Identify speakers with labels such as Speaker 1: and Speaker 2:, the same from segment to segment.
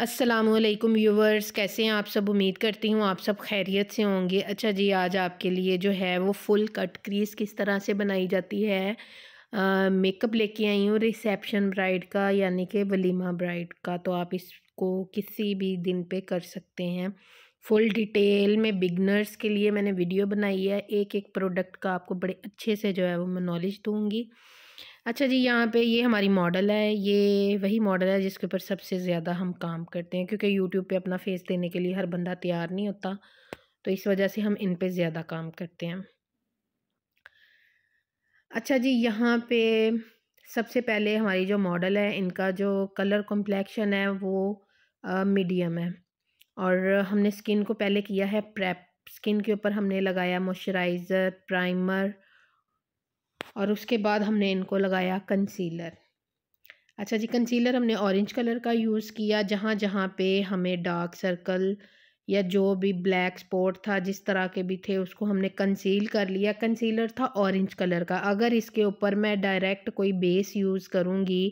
Speaker 1: Aslam viewers कैसे हैं आप सब उम्मीद करती हूँ आप सब खैरियत से होंगे अच्छा जी आज आपके लिए जो है वो फुल कट क्रीज़ किस तरह से बनाई जाती है मेकअप लेके आई हूँ रिसेप्शन ब्राइड का यानी कि वलीमा ब्राइड का तो आप इसको किसी भी दिन पे कर सकते हैं फुल डिटेल में बिगनर्स के लिए मैंने वीडियो बनाई है एक एक प्रोडक्ट का आपको बड़े अच्छे से जो है वो मैं नॉलेज दूँगी अच्छा जी यहाँ पे ये हमारी मॉडल है ये वही मॉडल है जिसके ऊपर सबसे ज़्यादा हम काम करते हैं क्योंकि यूट्यूब पे अपना फेस देने के लिए हर बंदा तैयार नहीं होता तो इस वजह से हम इन पे ज़्यादा काम करते हैं अच्छा जी यहाँ पे सबसे पहले हमारी जो मॉडल है इनका जो कलर कॉम्प्लेक्शन है वो मीडियम है और हमने स्किन को पहले किया है प्रेप स्किन के ऊपर हमने लगाया मॉइस्चराइज़र प्राइमर और उसके बाद हमने इनको लगाया कंसीलर अच्छा जी कंसीलर हमने ऑरेंज कलर का यूज़ किया जहाँ जहाँ पे हमें डार्क सर्कल या जो भी ब्लैक स्पॉट था जिस तरह के भी थे उसको हमने कंसील कर लिया कंसीलर था ऑरेंज कलर का अगर इसके ऊपर मैं डायरेक्ट कोई बेस यूज़ करूँगी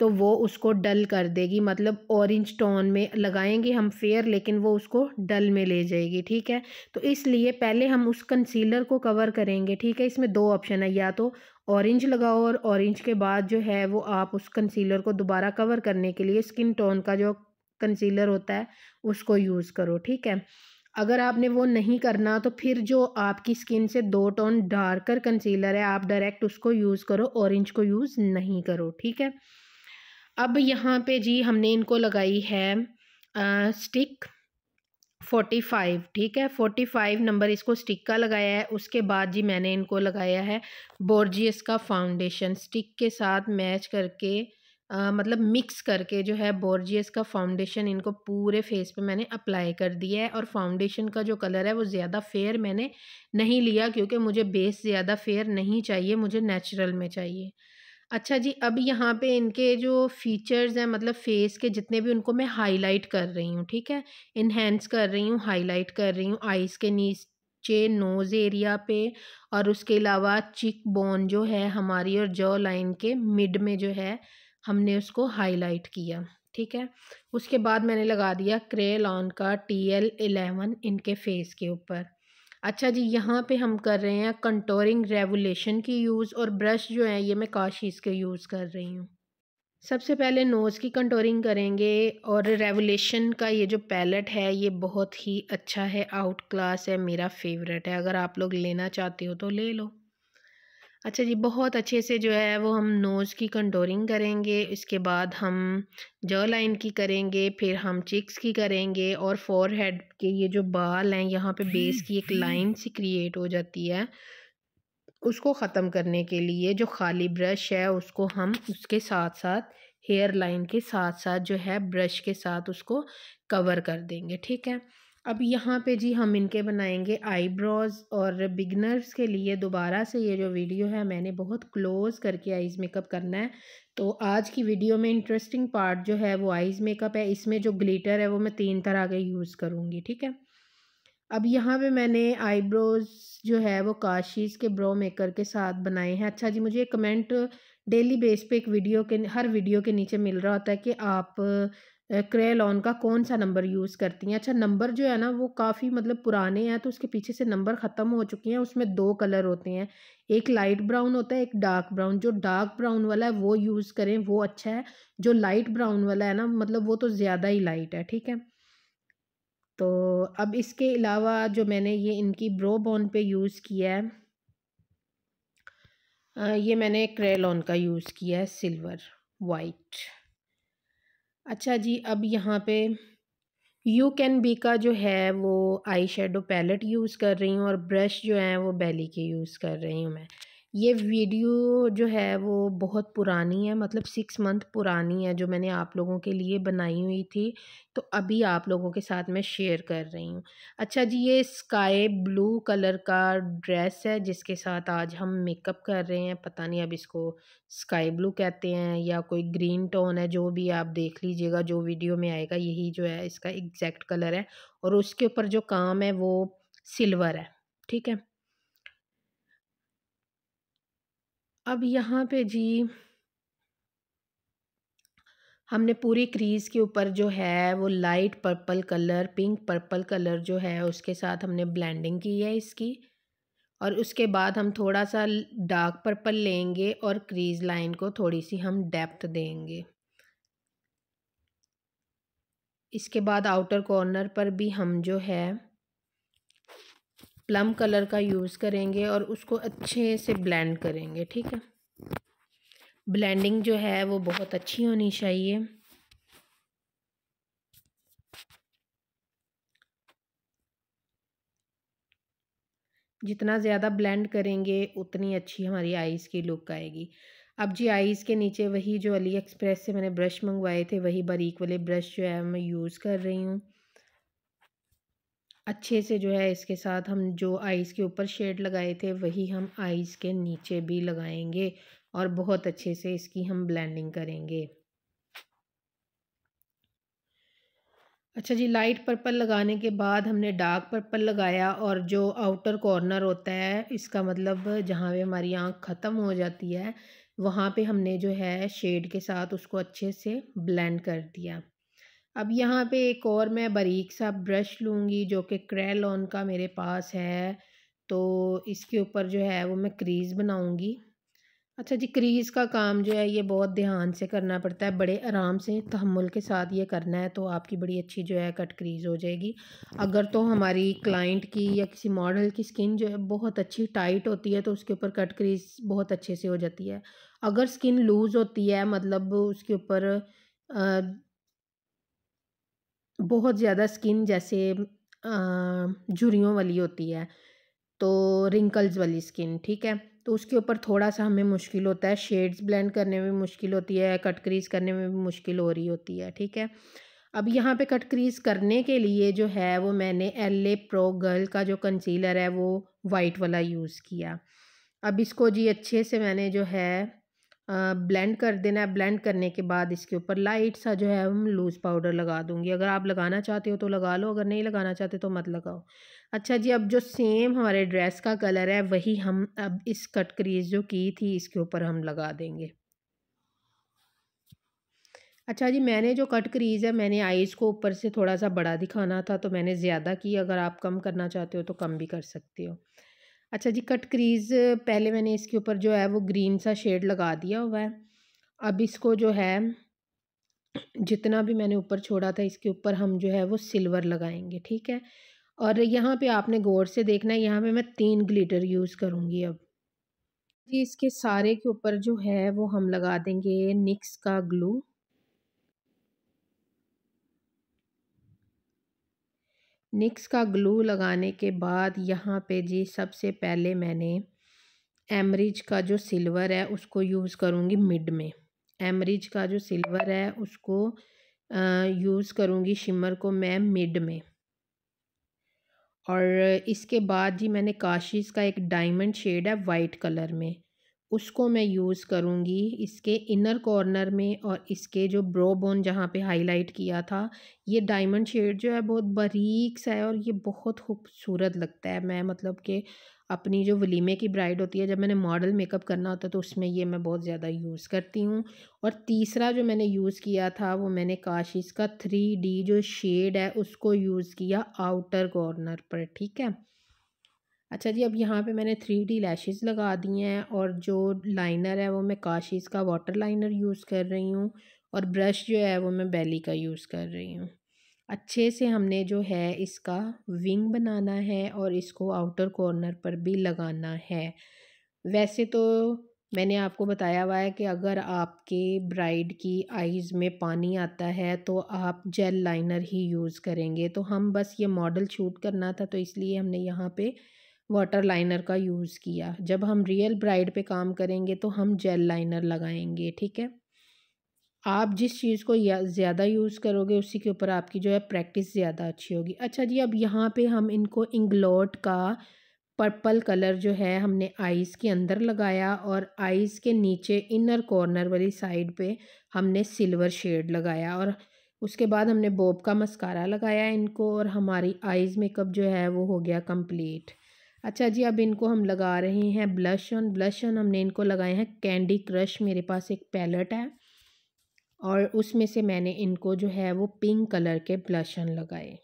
Speaker 1: तो वो उसको डल कर देगी मतलब ऑरेंज टोन में लगाएंगे हम फेयर लेकिन वो उसको डल में ले जाएगी ठीक है तो इसलिए पहले हम उस कंसीलर को कवर करेंगे ठीक है इसमें दो ऑप्शन है या तो ऑरेंज लगाओ और ऑरेंज के बाद जो है वो आप उस कंसीलर को दोबारा कवर करने के लिए स्किन टोन का जो कंसीलर होता है उसको यूज़ करो ठीक है अगर आपने वो नहीं करना तो फिर जो आपकी स्किन से दो टोन डार्कर कंसीलर है आप डायरेक्ट उसको यूज़ करो ऑरेंज को यूज़ नहीं करो ठीक है अब यहाँ पे जी हमने इनको लगाई है आ, स्टिक फोर्टी फाइव ठीक है फोर्टी फाइव नंबर इसको स्टिक का लगाया है उसके बाद जी मैंने इनको लगाया है बोर्जियस का फाउंडेशन स्टिक के साथ मैच करके आ, मतलब मिक्स करके जो है बोर्जियस का फाउंडेशन इनको पूरे फेस पे मैंने अप्लाई कर दिया है और फाउंडेशन का जो कलर है वो ज़्यादा फेयर मैंने नहीं लिया क्योंकि मुझे बेस ज़्यादा फेयर नहीं चाहिए मुझे नेचुरल में चाहिए अच्छा जी, अब यहाँ पे इनके जो फीचर्स हैं मतलब फ़ेस के जितने भी उनको मैं हाईलाइट कर रही हूँ, ठीक है? इन्हेंस कर रही हूँ, हाईलाइट कर रही हूँ आइज़ के नीचे नोज़ एरिया पे और उसके अलावा चिक बोन जो है हमारी और जॉ लाइन के मिड में जो है हमने उसको हाईलाइट किया, ठीक है? उसके बाद मैंने लगा दिया क्रेयलॉन का एल एलेवन इनके फ़ेस के ऊपर। अच्छा जी यहाँ पे हम कर रहे हैं कंटोरिंग रेवोलेशन की यूज़ और ब्रश जो है ये मैं काशीज़ के यूज़ कर रही हूँ सबसे पहले नोज़ की कंटोरिंग करेंगे और रेवोलेशन का ये जो पैलेट है ये बहुत ही अच्छा है आउट क्लास है मेरा फेवरेट है अगर आप लोग लेना चाहते हो तो ले लो अच्छा जी बहुत अच्छे से जो है वो हम नोज़ की कंटोरिंग करेंगे इसके बाद हम जॉ लाइन की करेंगे फिर हम चिक्स की करेंगे और फोर हेड के ये जो बाल हैं यहाँ पे बेस की एक लाइन सी क्रिएट हो जाती है उसको ख़त्म करने के लिए जो खाली ब्रश है उसको हम उसके साथ साथ हेयर लाइन के साथ साथ जो है ब्रश के साथ उसको कवर कर देंगे ठीक है अब यहाँ पे जी हम इनके बनाएंगे आईब्रोज़ और बिगनर्स के लिए दोबारा से ये जो वीडियो है मैंने बहुत क्लोज़ करके आईज़ मेकअप करना है तो आज की वीडियो में इंटरेस्टिंग पार्ट जो है वो आइज़ मेकअप है इसमें जो ग्लिटर है वो मैं तीन तरह के यूज़ करूँगी ठीक है अब यहाँ पे मैंने आईब्रोज़ जो है वो काशीज़ के ब्रो मेकर के साथ बनाए हैं अच्छा जी मुझे कमेंट डेली बेस पे एक वीडियो के हर वीडियो के नीचे मिल रहा होता है कि आप क्रेलॉन का कौन सा नंबर यूज़ करती हैं अच्छा नंबर जो है ना वो काफ़ी मतलब पुराने हैं तो उसके पीछे से नंबर ख़त्म हो चुके हैं उसमें दो कलर होते हैं एक लाइट ब्राउन होता है एक डार्क ब्राउन जो डार्क ब्राउन वाला है वो यूज़ करें वो अच्छा है जो लाइट ब्राउन वाला है ना मतलब वो तो ज़्यादा ही लाइट है ठीक है तो अब इसके अलावा जो मैंने ये इनकी ब्रो बॉन पर यूज़ किया है ये मैंने क्रेलॉन का यूज़ किया है सिल्वर वाइट अच्छा जी अब यहाँ पे यू कैन बी का जो है वो आई शेडो पैलेट यूज़ कर रही हूँ और ब्रश जो है वो बेली के यूज़ कर रही हूँ मैं ये वीडियो जो है वो बहुत पुरानी है मतलब सिक्स मंथ पुरानी है जो मैंने आप लोगों के लिए बनाई हुई थी तो अभी आप लोगों के साथ मैं शेयर कर रही हूँ अच्छा जी ये स्काई ब्लू कलर का ड्रेस है जिसके साथ आज हम मेकअप कर रहे हैं पता नहीं अब इसको स्काई ब्लू कहते हैं या कोई ग्रीन टोन है जो भी आप देख लीजिएगा जो वीडियो में आएगा यही जो है इसका एग्जैक्ट कलर है और उसके ऊपर जो काम है वो सिल्वर है ठीक है अब यहाँ पे जी हमने पूरी क्रीज़ के ऊपर जो है वो light purple colour pink purple colour जो है उसके साथ हमने ब्लेंडिंग की है इसकी और उसके बाद हम थोड़ा सा डार्क पर्पल लेंगे और क्रीज़ लाइन को थोड़ी सी हम डेप्थ देंगे इसके बाद आउटर कॉर्नर पर भी हम जो है प्लम कलर का यूज़ करेंगे और उसको अच्छे से ब्लेंड करेंगे ठीक है ब्लेंडिंग जो है वो बहुत अच्छी होनी चाहिए जितना ज़्यादा ब्लेंड करेंगे उतनी अच्छी हमारी आइज़ की लुक आएगी अब जी आईज़ के नीचे वही जो अली एक्सप्रेस से मैंने ब्रश मंगवाए थे वही बारीक वाले ब्रश जो है मैं यूज़ कर रही हूँ अच्छे से जो है इसके साथ हम जो आइज़ के ऊपर शेड लगाए थे वही हम आइज़ के नीचे भी लगाएंगे और बहुत अच्छे से इसकी हम ब्लेंडिंग करेंगे अच्छा जी लाइट पर्पल लगाने के बाद हमने डार्क पर्पल लगाया और जो आउटर कॉर्नर होता है इसका मतलब जहाँ पे हमारी आँख ख़त्म हो जाती है वहाँ पे हमने जो है शेड के साथ उसको अच्छे से ब्लेंड कर दिया अब यहाँ पे एक और मैं बारीक सा ब्रश लूँगी जो कि क्रेलॉन का मेरे पास है तो इसके ऊपर जो है वो मैं क्रीज़ बनाऊँगी अच्छा जी क्रीज़ का काम जो है ये बहुत ध्यान से करना पड़ता है बड़े आराम से तहमुल के साथ ये करना है तो आपकी बड़ी अच्छी जो है कट क्रीज़ हो जाएगी अगर तो हमारी क्लाइंट की या किसी मॉडल की स्किन जो है बहुत अच्छी टाइट होती है तो उसके ऊपर कट क्रीज़ बहुत अच्छे से हो जाती है अगर स्किन लूज़ होती है मतलब उसके ऊपर बहुत ज़्यादा स्किन जैसे झुरियों वाली होती है तो रिंकल्स वाली स्किन ठीक है तो उसके ऊपर थोड़ा सा हमें मुश्किल होता है शेड्स ब्लेंड करने में भी मुश्किल होती है कट क्रीज करने में भी मुश्किल हो रही होती है ठीक है अब यहाँ पे कट क्रीज करने के लिए जो है वो मैंने एल ए प्रो गर्ल का जो कंसीलर है वो वाइट वाला यूज़ किया अब इसको जी अच्छे से मैंने जो है ब्लेंड कर देना है ब्लेंड करने के बाद इसके ऊपर लाइट सा जो है हम लूज़ पाउडर लगा दूंगी अगर आप लगाना चाहते हो तो लगा लो अगर नहीं लगाना चाहते तो मत लगाओ अच्छा जी अब जो सेम हमारे ड्रेस का कलर है वही हम अब इस कट क्रीज जो की थी इसके ऊपर हम लगा देंगे अच्छा जी मैंने जो कट क्रीज़ है मैंने आइज़ को ऊपर से थोड़ा सा बड़ा दिखाना था तो मैंने ज़्यादा की अगर आप कम करना चाहते हो तो कम भी कर सकते हो अच्छा जी कट क्रीज़ पहले मैंने इसके ऊपर जो है वो ग्रीन सा शेड लगा दिया हुआ है अब इसको जो है जितना भी मैंने ऊपर छोड़ा था इसके ऊपर हम जो है वो सिल्वर लगाएंगे ठीक है और यहाँ पे आपने गौर से देखना है यहाँ पे मैं तीन ग्लिटर यूज़ करूँगी अब जी इसके सारे के ऊपर जो है वो हम लगा देंगे निक्स का ग्लू निक्स का ग्लू लगाने के बाद यहाँ पे जी सबसे पहले मैंने एमरिज का जो सिल्वर है उसको यूज़ करूँगी मिड में एमरिज का जो सिल्वर है उसको यूज़ करूँगी शिमर को मैं मिड में और इसके बाद जी मैंने काशिश का एक डायमंड शेड है वाइट कलर में उसको मैं यूज़ करूँगी इसके इनर कॉर्नर में और इसके जो ब्रो बोन जहाँ पे हाईलाइट किया था ये डायमंड शेड जो है बहुत बारीक सा है और ये बहुत खूबसूरत लगता है मैं मतलब कि अपनी जो वलीमे की ब्राइड होती है जब मैंने मॉडल मेकअप करना होता है तो उसमें ये मैं बहुत ज़्यादा यूज़ करती हूँ और तीसरा जो मैंने यूज़ किया था वो मैंने काशिश का थ्री डी जो शेड है उसको यूज़ किया आउटर कॉर्नर पर ठीक है अच्छा जी अब यहाँ पे मैंने थ्री डी लैशेज़ लगा दी हैं और जो लाइनर है वो मैं काशिज़ का वाटर लाइनर यूज़ कर रही हूँ और ब्रश जो है वो मैं बेली का यूज़ कर रही हूँ अच्छे से हमने जो है इसका विंग बनाना है और इसको आउटर कॉर्नर पर भी लगाना है वैसे तो मैंने आपको बताया हुआ है कि अगर आपके ब्राइड की आइज़ में पानी आता है तो आप जेल लाइनर ही यूज़ करेंगे तो हम बस ये मॉडल शूट करना था तो इसलिए हमने यहाँ पे वाटर लाइनर का यूज़ किया जब हम रियल ब्राइड पे काम करेंगे तो हम जेल लाइनर लगाएंगे ठीक है आप जिस चीज़ को ज़्यादा यूज़ करोगे उसी के ऊपर आपकी जो है प्रैक्टिस ज़्यादा अच्छी होगी अच्छा जी अब यहाँ पे हम इनको इंग्लॉट का पर्पल कलर जो है हमने आइज़ के अंदर लगाया और आइज़ के नीचे इनर कॉर्नर वाली साइड पर हमने सिल्वर शेड लगाया और उसके बाद हमने बोब का मस्कारा लगाया इनको और हमारी आइज़ मेकअप जो है वो हो गया कम्प्लीट अच्छा जी अब इनको हम लगा रहे हैं ब्लश ऑन ब्लश ऑन हमने इनको लगाए हैं कैंडी क्रश मेरे पास एक पैलेट है और उसमें से मैंने इनको जो है वो पिंक कलर के ब्लश ऑन लगाए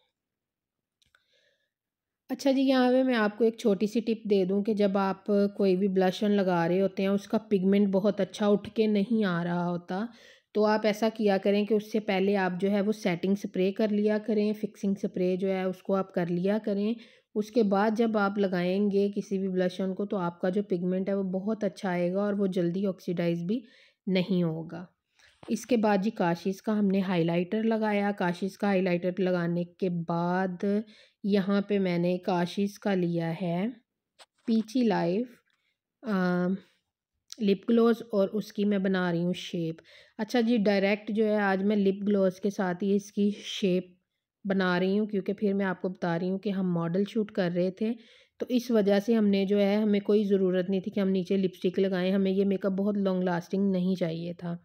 Speaker 1: अच्छा जी यहाँ पे मैं आपको एक छोटी सी टिप दे दूँ कि जब आप कोई भी ब्लशन लगा रहे होते हैं उसका पिगमेंट बहुत अच्छा उठ के नहीं आ रहा होता तो आप ऐसा किया करें कि उससे पहले आप जो है वो सेटिंग स्प्रे कर लिया करें फिक्सिंग स्प्रे जो है उसको आप कर लिया करें उसके बाद जब आप लगाएंगे किसी भी ब्लश ऑन को तो आपका जो पिगमेंट है वो बहुत अच्छा आएगा और वो जल्दी ऑक्सीडाइज भी नहीं होगा इसके बाद जी काशिश का हमने हाइलाइटर लगाया काशिश का हाइलाइटर लगाने के बाद यहाँ पे मैंने काशिश का लिया है पीची लाइफ लिप ग्लॉस और उसकी मैं बना रही हूँ शेप अच्छा जी डायरेक्ट जो है आज मैं लिप ग्लॉस के साथ ही इसकी शेप बना रही हूँ क्योंकि फिर मैं आपको बता रही हूँ कि हम मॉडल शूट कर रहे थे तो इस वजह से हमने जो है हमें कोई ज़रूरत नहीं थी कि हम नीचे लिपस्टिक लगाएं हमें ये मेकअप बहुत लॉन्ग लास्टिंग नहीं चाहिए था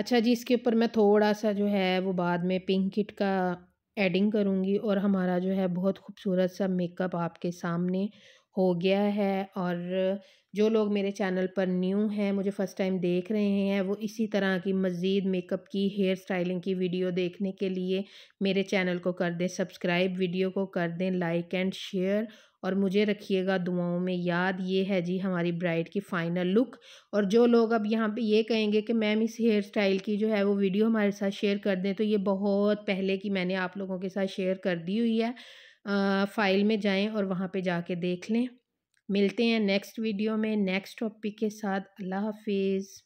Speaker 1: अच्छा जी इसके ऊपर मैं थोड़ा सा जो है वो बाद में पिंक किट का एडिंग करूँगी और हमारा जो है बहुत खूबसूरत सा मेकअप आपके सामने हो गया है और जो लोग मेरे चैनल पर न्यू हैं मुझे फ़र्स्ट टाइम देख रहे हैं वो इसी तरह की मज़ीद मेकअप की हेयर स्टाइलिंग की वीडियो देखने के लिए मेरे चैनल को कर दें सब्सक्राइब वीडियो को कर दें लाइक एंड शेयर और मुझे रखिएगा दुआओं में याद ये है जी हमारी ब्राइड की फ़ाइनल लुक और जो लोग अब यहाँ पे ये कहेंगे कि मैम इस हेयर स्टाइल की जो है वो वीडियो हमारे साथ शेयर कर दें तो ये बहुत पहले की मैंने आप लोगों के साथ शेयर कर दी हुई है फ़ाइल में जाएं और वहाँ पे जाके देख लें मिलते हैं नेक्स्ट वीडियो में नेक्स्ट टॉपिक के साथ अल्लाह हाफिज़